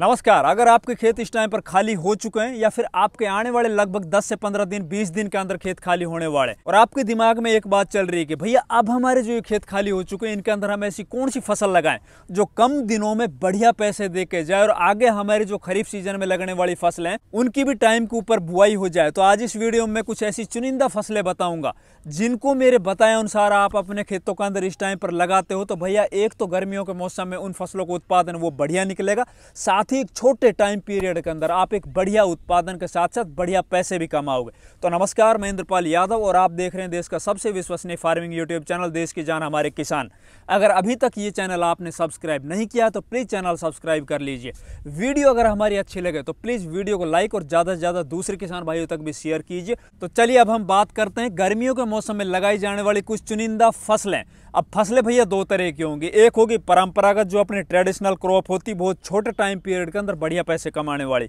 नमस्कार अगर आपके खेत इस टाइम पर खाली हो चुके हैं या फिर आपके आने वाले लगभग 10 से 15 दिन 20 दिन के अंदर खेत खाली होने वाले और आपके दिमाग में एक बात चल रही है कि भैया अब हमारे जो ये खेत खाली हो चुके हैं इनके अंदर हम ऐसी कौन सी फसल लगाएं जो कम दिनों में बढ़िया पैसे दे के जाए और आगे हमारे जो खरीफ सीजन में लगने वाली फसलें उनकी भी टाइम के ऊपर बुआई हो जाए तो आज इस वीडियो में कुछ ऐसी चुनिंदा फसलें बताऊंगा जिनको मेरे बताए अनुसार आप अपने खेतों के अंदर इस टाइम पर लगाते हो तो भैया एक तो गर्मियों के मौसम में उन फसलों का उत्पादन वो बढ़िया निकलेगा साथ साथ ही एक छोटे टाइम पीरियड के अंदर आप एक बढ़िया उत्पादन के साथ साथ बढ़िया पैसे भी कमाओगे तो नमस्कार मैं इंद्रपाल यादव और आप देख रहे हैं देश का सबसे विश्वसनीय फार्मिंग यूट्यूब चैनल देश की जान हमारे किसान अगर अभी तक ये चैनल आपने सब्सक्राइब नहीं किया तो प्लीज़ चैनल सब्सक्राइब कर लीजिए वीडियो अगर हमारी अच्छी लगे तो प्लीज़ वीडियो को लाइक और ज़्यादा से ज़्यादा दूसरे किसान भाइयों तक भी शेयर कीजिए तो चलिए अब हम बात करते हैं गर्मियों के मौसम में लगाई जाने वाली कुछ चुनिंदा फसलें अब फसलें भैया दो तरह की होंगी एक होगी परंपरागत जो अपनी ट्रेडिशनल क्रॉप होती बहुत छोटे टाइम पीरियड के अंदर बढ़िया पैसे कमाने वाली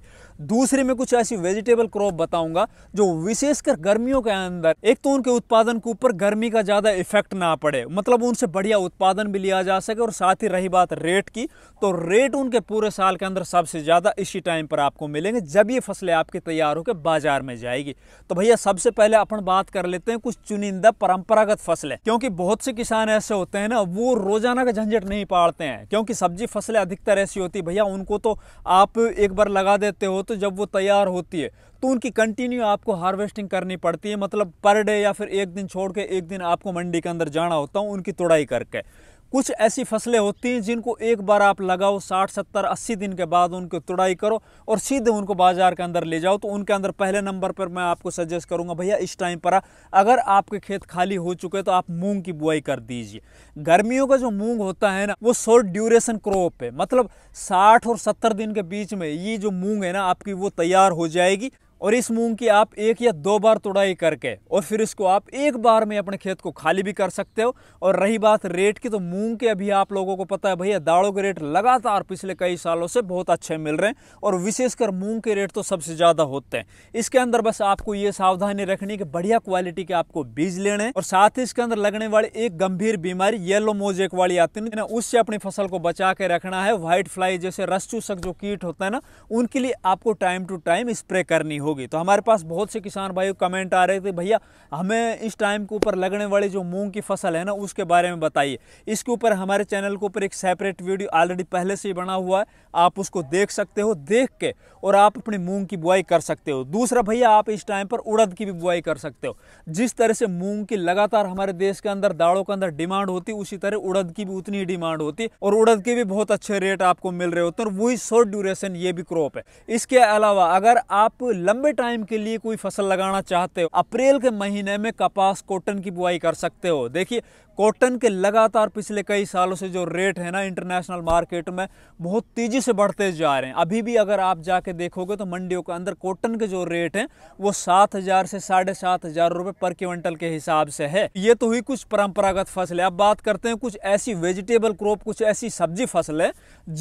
दूसरी में कुछ ऐसी वेजिटेबल क्रॉप बताऊंगा जो विशेषकर गर्मियों के अंदर एक तो उनके उत्पादन के ऊपर गर्मी का ज़्यादा इफेक्ट ना पड़े मतलब उनसे बढ़िया उत्पादन भी लिया जा सके और साथ ही रही बात रेट की तो रेट उनके पूरे साल के अंदर सबसे ज़्यादा इसी टाइम पर आपको मिलेंगे जब ये फसलें आपकी तैयार होकर बाजार में जाएगी तो भैया सबसे पहले अपन बात कर लेते हैं कुछ चुनिंदा परंपरागत फसलें क्योंकि बहुत से किसान ऐसे होते हैं ना वो रोज़ाना का झंझट नहीं पाड़ते हैं क्योंकि सब्जी फसलें अधिकतर ऐसी होती भैया उनको तो आप एक बार लगा देते हो तो जब वो तैयार होती है तो उनकी कंटिन्यू आपको हार्वेस्टिंग करनी पड़ती है मतलब पर डे या फिर एक दिन छोड़ के एक दिन आपको मंडी के अंदर जाना होता है उनकी तोड़ाई करके कुछ ऐसी फसलें होती हैं जिनको एक बार आप लगाओ साठ सत्तर अस्सी दिन के बाद उनको तुड़ाई करो और सीधे उनको बाज़ार के अंदर ले जाओ तो उनके अंदर पहले नंबर पर मैं आपको सजेस्ट करूंगा भैया इस टाइम पर अगर आपके खेत खाली हो चुके तो आप मूंग की बुआई कर दीजिए गर्मियों का जो मूंग होता है ना वो शॉर्ट ड्यूरेशन क्रॉप है मतलब साठ और सत्तर दिन के बीच में ये जो मूंग है ना आपकी वो तैयार हो जाएगी और इस मूंग की आप एक या दो बार तुड़ाई करके और फिर इसको आप एक बार में अपने खेत को खाली भी कर सकते हो और रही बात रेट की तो मूंग के अभी आप लोगों को पता है भैया दाड़ों के रेट लगातार पिछले कई सालों से बहुत अच्छे मिल रहे हैं और विशेषकर मूंग के रेट तो सबसे ज़्यादा होते हैं इसके अंदर बस आपको ये सावधानी रखनी कि बढ़िया क्वालिटी के आपको बीज लेने और साथ ही इसके अंदर लगने वाली एक गंभीर बीमारी येलो मोजेक वाली आती है ना उससे अपनी फसल को बचा के रखना है व्हाइट फ्लाई जैसे रस चूसक जो कीट होता है ना उनके लिए आपको टाइम टू टाइम स्प्रे करनी हो होगी तो हमारे पास बहुत से किसान भाई कमेंट आ रहे थे भैया हमें इस टाइम के ऊपर लगने वाली जो मूंग की फसल है ना उसके बारे में बताइए इसके ऊपर हमारे चैनल के ऊपर एक सेपरेट वीडियो ऑलरेडी पहले से ही बना हुआ है आप उसको देख सकते हो देख के और आप अपनी मूँग की बुआई कर सकते हो दूसरा भैया आप इस टाइम पर उड़द की भी बुआई कर सकते हो जिस तरह से मूँग की लगातार हमारे देश के अंदर दाड़ों के अंदर डिमांड होती उसी तरह उड़द की भी उतनी डिमांड होती और उड़द के भी बहुत अच्छे रेट आपको मिल रहे होते हैं और वही शॉर्ट ड्यूरेशन ये भी क्रॉप है इसके अलावा अगर आप लंबे लंबे टाइम के लिए कोई फसल लगाना चाहते हो अप्रैल के महीने में कपास कॉटन की बुआई कर सकते हो देखिए कॉटन के लगातार पिछले कई सालों से जो रेट है ना इंटरनेशनल मार्केट में बहुत तेज़ी से बढ़ते जा रहे हैं अभी भी अगर आप जाके देखोगे तो मंडियों के अंदर कॉटन के जो रेट हैं वो सात हज़ार से साढ़े सात हज़ार रुपये पर क्विंटल के हिसाब से है ये तो हुई कुछ परंपरागत फसलें अब बात करते हैं कुछ ऐसी वेजिटेबल क्रॉप कुछ ऐसी सब्जी फसलें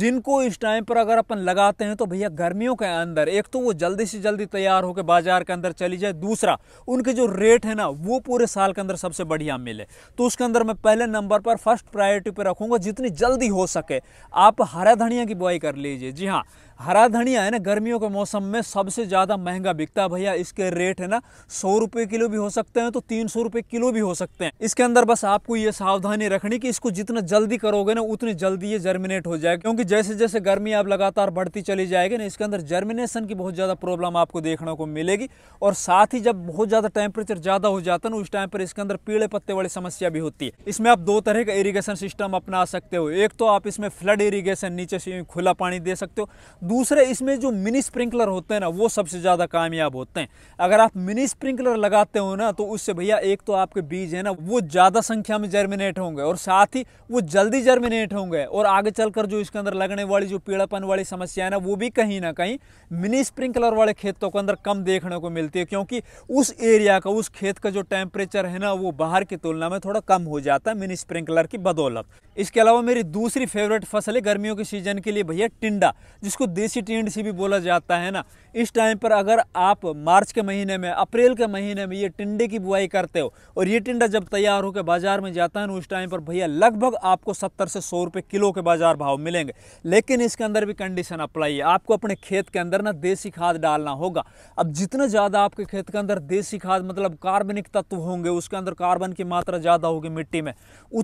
जिनको इस टाइम पर अगर अपन लगाते हैं तो भैया गर्मियों के अंदर एक तो वो जल्दी से जल्दी तैयार होकर बाजार के अंदर चली जाए दूसरा उनके जो रेट है ना वो पूरे साल के अंदर सबसे बढ़िया मिले तो उसके अंदर मैं पहले नंबर पर फर्स्ट प्रायोरिटी पर रखूंगा जितनी जल्दी हो सके आप हरा धनिया की बुआई कर लीजिए जी हाँ हरा धनिया है ना गर्मियों के मौसम में सबसे ज़्यादा महंगा बिकता है भैया इसके रेट है ना सौ रुपये किलो भी हो सकते हैं तो तीन सौ रुपये किलो भी हो सकते हैं इसके अंदर बस आपको ये सावधानी रखनी कि इसको जितना जल्दी करोगे ना उतनी जल्दी ये जर्मिनेट हो जाएगा क्योंकि जैसे जैसे गर्मी आप लगातार बढ़ती चली जाएगी ना इसके अंदर जर्मिनेशन की बहुत ज़्यादा प्रॉब्लम आपको देखने को मिलेगी और साथ ही जब बहुत ज़्यादा टेम्परेचर ज़्यादा हो जाता है ना उस टाइम पर इसके अंदर पीड़े पत्ते वाली समस्या भी होती है इसमें आप दो तरह का इरीगेशन सिस्टम अपना सकते हो एक तो आप इसमें फ्लड इरीगेशन नीचे से खुला पानी दे सकते हो दूसरे इसमें जो मिनी स्प्रिंकलर होते हैं ना वो सबसे ज़्यादा कामयाब होते हैं अगर आप मिनी स्प्रिंकलर लगाते हो ना तो उससे भैया एक तो आपके बीज है ना वो ज़्यादा संख्या में जर्मिनेट होंगे और साथ ही वो जल्दी जर्मिनेट होंगे और आगे चलकर जो इसके अंदर लगने वाली जो पीड़ापन वाली समस्या है ना वो भी कहीं ना कहीं मिनी स्प्रिंकलर वाले खेतों के अंदर कम देखने को मिलती है क्योंकि उस एरिया का उस खेत का जो टेम्परेचर है ना वो बाहर की तुलना में थोड़ा कम हो जाता है मिनी स्प्रिंकलर की बदौलत इसके अलावा मेरी दूसरी फेवरेट फसल है गर्मियों के सीजन के लिए भैया टिंडा जिसको देसी टेंड से भी बोला जाता है ना इस टाइम पर अगर आप मार्च के महीने में अप्रैल के महीने में ये टिंडे की बुआई करते हो और ये टिंडा जब तैयार होकर बाज़ार में जाता है ना उस टाइम पर भैया लगभग आपको सत्तर से सौ रुपये किलो के बाज़ार भाव मिलेंगे लेकिन इसके अंदर भी कंडीशन अप्लाई है आपको अपने खेत के अंदर ना देसी खाद डालना होगा अब जितना ज़्यादा आपके खेत के अंदर देसी खाद मतलब कार्बनिक तत्व होंगे उसके अंदर कार्बन की मात्रा ज़्यादा होगी मिट्टी में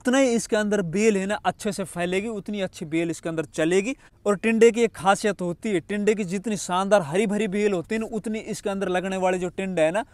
उतना ही इसके अंदर बेल है ना अच्छे से फैलेगी उतनी अच्छी बेल इसके अंदर चलेगी और टिंडे की एक खासियत होती है टिंडे की जितनी शानदार हरी भरी बेल होती है ना उतनी इसके अंदर लगने वाले जो टिंडे हैं ना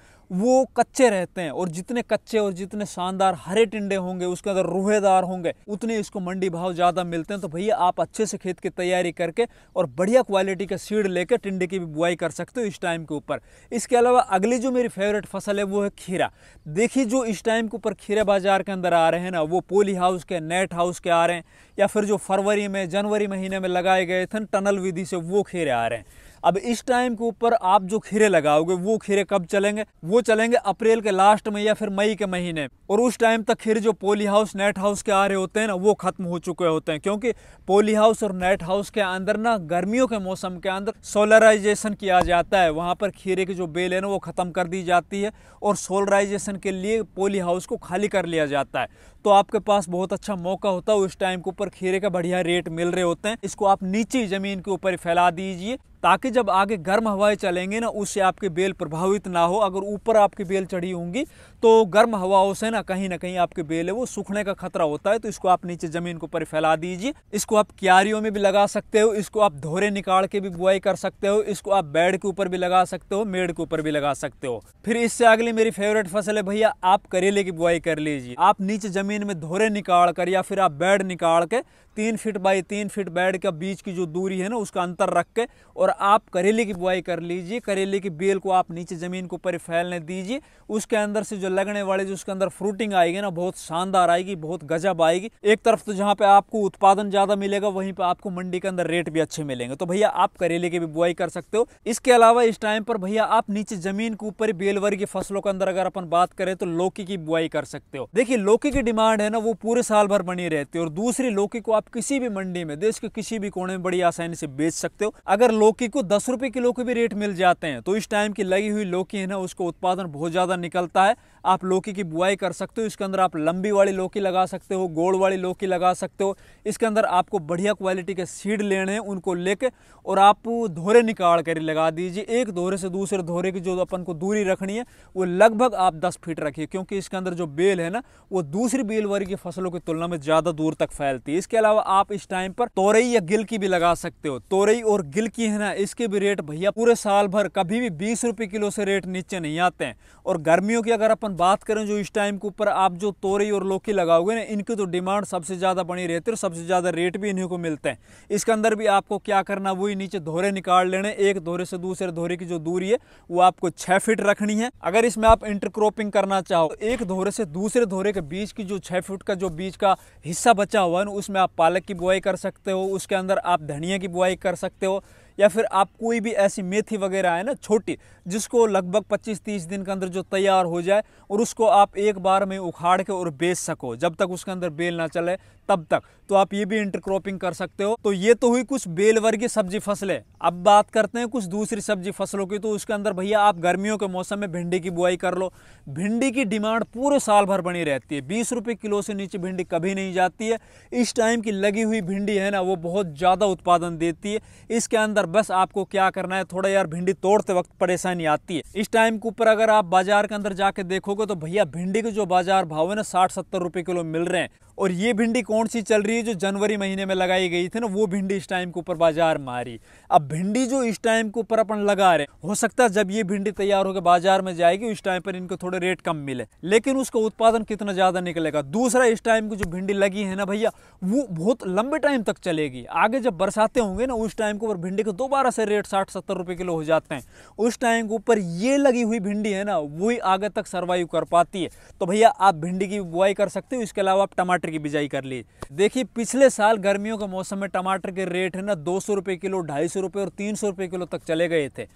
वो कच्चे रहते हैं और जितने कच्चे और जितने शानदार हरे टिंडे होंगे उसके अंदर रूहेदार होंगे उतने इसको मंडी भाव ज़्यादा मिलते हैं तो भैया आप अच्छे से खेत की तैयारी करके और बढ़िया क्वालिटी का सीड लेकर टिंडे की भी बुआई कर सकते हो इस टाइम के ऊपर इसके अलावा अगली जो मेरी फेवरेट फसल है वो है खीरा देखिए जो इस टाइम के ऊपर खीरे बाजार के अंदर आ रहे हैं ना वो पोली हाउस के नेट हाउस के आ रहे हैं या फिर जो फरवरी में जनवरी महीने में लगाए गए थे टनल विधि से वो खेरे आ रहे हैं अब इस टाइम के ऊपर आप जो खीरे लगाओगे वो खीरे कब चलेंगे वो चलेंगे अप्रैल के लास्ट में या फिर मई के महीने और उस टाइम तक खीरे जो पोली हाउस नेट हाउस के आ रहे होते हैं ना वो खत्म हो चुके होते हैं क्योंकि पोली हाउस और नेट हाउस के अंदर ना गर्मियों के मौसम के अंदर सोलराइजेशन किया जाता है वहाँ पर खीरे की जो बेल है ना वो ख़त्म कर दी जाती है और सोलराइजेशन के लिए पोली हाउस को खाली कर लिया जाता है तो आपके पास बहुत अच्छा मौका होता है उस टाइम के ऊपर खीरे का बढ़िया रेट मिल रहे होते हैं इसको आप नीचे ज़मीन के ऊपर फैला दीजिए ताकि जब आगे गर्म हवाएं चलेंगे ना उससे आपकी बेल प्रभावित ना हो अगर ऊपर आपकी बेल चढ़ी होंगी तो गर्म हवाओं से ना कहीं ना कहीं आपकी बेल है वो सूखने का खतरा होता है तो इसको आप नीचे ज़मीन के ऊपर फैला दीजिए इसको आप क्यारियों में भी लगा सकते हो इसको आप धोरे निकाल के भी बुआई कर सकते हो इसको आप बेड के ऊपर भी लगा सकते हो मेड के ऊपर भी लगा सकते हो फिर इससे अगली मेरी फेवरेट फसल है भैया आप करेले की बुआई कर लीजिए आप नीचे ज़मीन में धोरे निकाल कर या फिर आप बेड निकाल के तीन फीट बाई तीन फीट बेड का बीच की जो दूरी है ना उसका अंतर रख के और और आप करेले की बुआई कर लीजिए करेले की बेल को आप नीचे ज़मीन के ऊपर फैलने दीजिए उसके अंदर से जो लगने वाले जो उसके अंदर फ्रूटिंग आएगी ना बहुत शानदार आएगी बहुत गजब आएगी एक तरफ तो जहाँ पे आपको उत्पादन ज़्यादा मिलेगा वहीं पर आपको मंडी के अंदर रेट भी अच्छे मिलेंगे तो भैया आप करेले की भी बुआई कर सकते हो इसके अलावा इस टाइम पर भैया आप नीचे ज़मीन के ऊपर बेलवर की फसलों के अंदर अगर अपन बात करें तो लौकी की बुआई कर सकते हो देखिए लौकी की डिमांड है ना वो पूरे साल भर बनी रहती है और दूसरी लौकी को आप किसी भी मंडी में देश के किसी भी कोने में बड़ी आसानी से बेच सकते हो अगर लोग लौकी को दस रुपये किलो के भी रेट मिल जाते हैं तो इस टाइम की लगी हुई लौकी है ना उसको उत्पादन बहुत ज़्यादा निकलता है आप लौकी की बुआई कर सकते हो इसके अंदर आप लंबी वाली लौकी लगा सकते हो गोड़ वाली लौकी लगा सकते हो इसके अंदर आपको बढ़िया क्वालिटी के सीड लेने हैं उनको लेके और आप धोरे निकाल कर लगा दीजिए एक धोरे से दूसरे धोरे की जो अपन को दूरी रखनी है वो लगभग आप दस फीट रखिए क्योंकि इसके अंदर जो बेल है ना वो दूसरी बेल वर्ग की फसलों की तुलना में ज़्यादा दूर तक फैलती है इसके अलावा आप इस टाइम पर तोरई या गिल की भी लगा सकते हो तोरई और गिल की है ना इसके भी रेट भैया पूरे साल भर कभी भी बीस रुपये किलो से रेट नीचे नहीं आते हैं और गर्मियों की अगर अपन अपन बात करें जो इस टाइम के ऊपर आप जो तोरी और लौकी लगाओगे ना इनकी तो डिमांड सबसे ज़्यादा बनी रहती है और सबसे ज़्यादा रेट भी इन्हीं को मिलते हैं इसके अंदर भी आपको क्या करना वही नीचे धोरे निकाल लेने एक धोरे से दूसरे धोरे की जो दूरी है वो आपको छः फिट रखनी है अगर इसमें आप इंटरक्रॉपिंग करना चाहो एक धोरे से दूसरे धोरे के बीच की जो छः फिट का जो बीज का हिस्सा बचा हुआ है ना उसमें आप पालक की बुआई कर सकते हो उसके अंदर आप धनिया की बुआई कर सकते हो या फिर आप कोई भी ऐसी मेथी वगैरह है ना छोटी जिसको लगभग 25-30 दिन के अंदर जो तैयार हो जाए और उसको आप एक बार में उखाड़ के और बेच सको जब तक उसके अंदर बेल ना चले तब तक तो आप ये भी इंटरक्रॉपिंग कर सकते हो तो ये तो हुई कुछ बेल वर्गीय सब्जी फसलें अब बात करते हैं कुछ दूसरी सब्जी फसलों की तो उसके अंदर भैया आप गर्मियों के मौसम में भिंडी की बुआई कर लो भिंडी की डिमांड पूरे साल भर बनी रहती है बीस रुपये किलो से नीचे भिंडी कभी नहीं जाती है इस टाइम की लगी हुई भिंडी है ना वो बहुत ज़्यादा उत्पादन देती है इसके अंदर बस आपको क्या करना है थोड़ा यार भिंडी तोड़ते वक्त परेशानी आती है इस टाइम के ऊपर अगर आप बाजार के अंदर जाके देखोगे तो भैया भिंडी के जो बाजार भाव है ना साठ सत्तर रुपए किलो मिल रहे हैं और ये भिंडी कौन सी चल रही है जो जनवरी महीने में लगाई गई थी ना वो भिंडी इस टाइम के ऊपर बाजार मारी अब भिंडी जो इस टाइम के ऊपर अपन लगा रहे हो सकता है जब ये भिंडी तैयार होकर बाजार में जाएगी उस टाइम पर इनको थोड़े रेट कम मिले लेकिन उसका उत्पादन कितना ज़्यादा निकलेगा दूसरा इस टाइम की जो भिंडी लगी है ना भैया वो बहुत लंबे टाइम तक चलेगी आगे जब बरसाते होंगे ना उस टाइम के ऊपर भिंडी के दोबारा से रेट साठ सत्तर रुपये किलो हो जाते हैं उस टाइम के ऊपर ये लगी हुई भिंडी है ना वही आगे तक सर्वाइव कर पाती है तो भैया आप भिंडी की बुआई कर सकते हो इसके अलावा आप टमाटर की बिजाई कर लीजिए देखिए पिछले साल गर्मियों के मौसम में टमाटर के रेट है ना दो सौ किलो ढाई सौ और तीन सौ किलो तक चले गए थे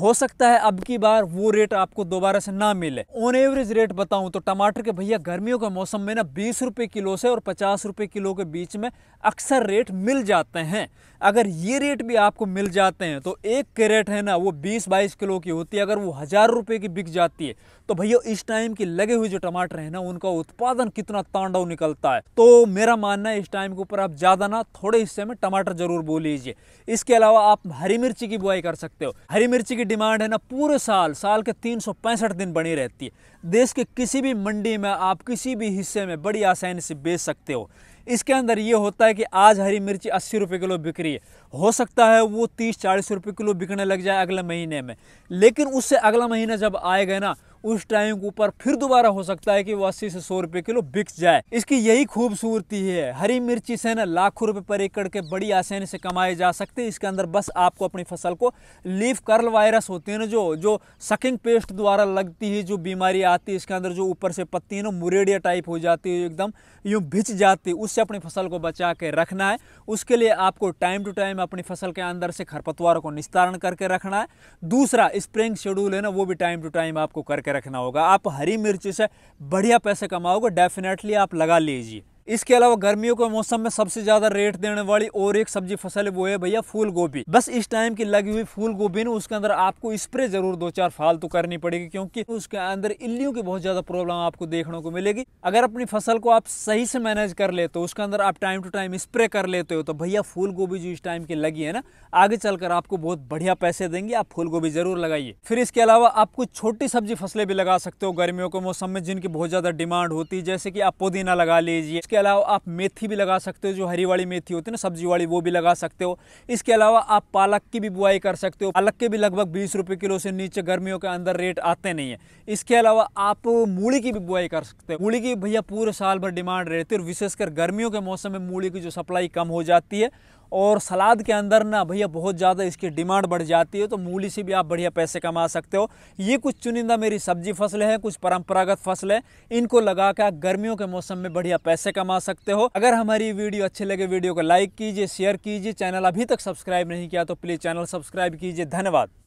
हो सकता है अब की बार वो रेट आपको दोबारा से ना मिले ऑन एवरेज रेट बताऊं तो टमाटर के भैया गर्मियों के मौसम में ना बीस रुपये किलो से और पचास रुपये किलो के बीच में अक्सर रेट मिल जाते हैं अगर ये रेट भी आपको मिल जाते हैं तो एक कैरेट है ना वो बीस बाईस किलो की होती है अगर वो हज़ार रुपये की बिक जाती है तो भैया इस टाइम की लगे हुए जो टमाटर है ना उनका उत्पादन कितना तांडव निकलता है तो मेरा मानना है इस टाइम के ऊपर आप ज़्यादा ना थोड़े हिस्से में टमाटर जरूर बो लीजिए इसके अलावा आप हरी मिर्ची की बुआई कर सकते हो हरी मिर्ची की डिमांड है ना पूरे साल साल के तीन दिन बनी रहती है देश के किसी भी मंडी में आप किसी भी हिस्से में बड़ी आसानी से बेच सकते हो इसके अंदर ये होता है कि आज हरी मिर्ची अस्सी रुपये किलो बिक रही है हो सकता है वो तीस चालीस रुपये किलो बिकने लग जाए अगले महीने में लेकिन उससे अगला महीना जब आएगा ना उस टाइम के ऊपर फिर दोबारा हो सकता है कि वो अस्सी से सौ रुपए किलो बिक जाए इसकी यही खूबसूरती है हरी मिर्ची से ना लाखों रुपये पर एकड़ के बड़ी आसानी से कमाए जा सकते हैं इसके अंदर बस आपको अपनी फसल को लीफ कर्ल वायरस होते हैं ना जो जो सकिंग पेस्ट द्वारा लगती है जो बीमारी आती है इसके अंदर जो ऊपर से पत्ती है ना मुरेडिया टाइप हो जाती है एकदम यूँ भिच जाती है उससे अपनी फसल को बचा के रखना है उसके लिए आपको टाइम टू टाइम अपनी फसल के अंदर से खरपतवारों को निस्तारण करके रखना है दूसरा स्प्रिंग शेड्यूल है ना वो भी टाइम टू टाइम आपको करके रखना होगा आप हरी मिर्च से बढ़िया पैसे कमाओगे डेफिनेटली आप लगा लीजिए इसके अलावा गर्मियों के मौसम में सबसे ज्यादा रेट देने वाली और एक सब्जी फसल वो है भैया फूल गोभी बस इस टाइम की लगी हुई फूल गोभी ना उसके अंदर आपको स्प्रे जरूर दो चार फालतू करनी पड़ेगी क्योंकि उसके अंदर इल्लियों की बहुत ज्यादा प्रॉब्लम आपको देखने को मिलेगी अगर अपनी फसल को आप सही से मैनेज कर लेते हो उसके अंदर आप टाइम टू टाइम स्प्रे कर लेते हो तो भैया फूल गोभी जो इस टाइम की लगी है ना आगे चलकर आपको बहुत बढ़िया पैसे देंगे आप फूल गोभी जरूर लगाइए फिर इसके अलावा आप कुछ छोटी सब्जी फसलें भी लगा सकते हो गर्मियों के मौसम में जिनकी बहुत ज्यादा डिमांड होती है जैसे कि आप पुदीना लगा लीजिए इसके अलावा आप मेथी भी लगा सकते हो जो हरी वाली मेथी होती है ना सब्जी वाली वो भी लगा सकते हो इसके अलावा आप पालक की भी बुआई कर सकते हो पालक के भी लगभग बीस रुपये किलो से नीचे गर्मियों के अंदर रेट आते नहीं है इसके अलावा आप मूली की भी बुआई कर सकते हो मूली की भैया पूरे साल भर डिमांड रहती है और विशेषकर गर्मियों के मौसम में मूली की जो सप्लाई कम हो जाती है और सलाद के अंदर ना भैया बहुत ज़्यादा इसकी डिमांड बढ़ जाती है तो मूली से भी आप बढ़िया पैसे कमा सकते हो ये कुछ चुनिंदा मेरी सब्जी फसलें हैं कुछ परंपरागत फसलें इनको लगा के आप गर्मियों के मौसम में बढ़िया पैसे कमा सकते हो अगर हमारी वीडियो अच्छी लगे वीडियो को लाइक कीजिए शेयर कीजिए चैनल अभी तक सब्सक्राइब नहीं किया तो प्लीज़ चैनल सब्सक्राइब कीजिए धन्यवाद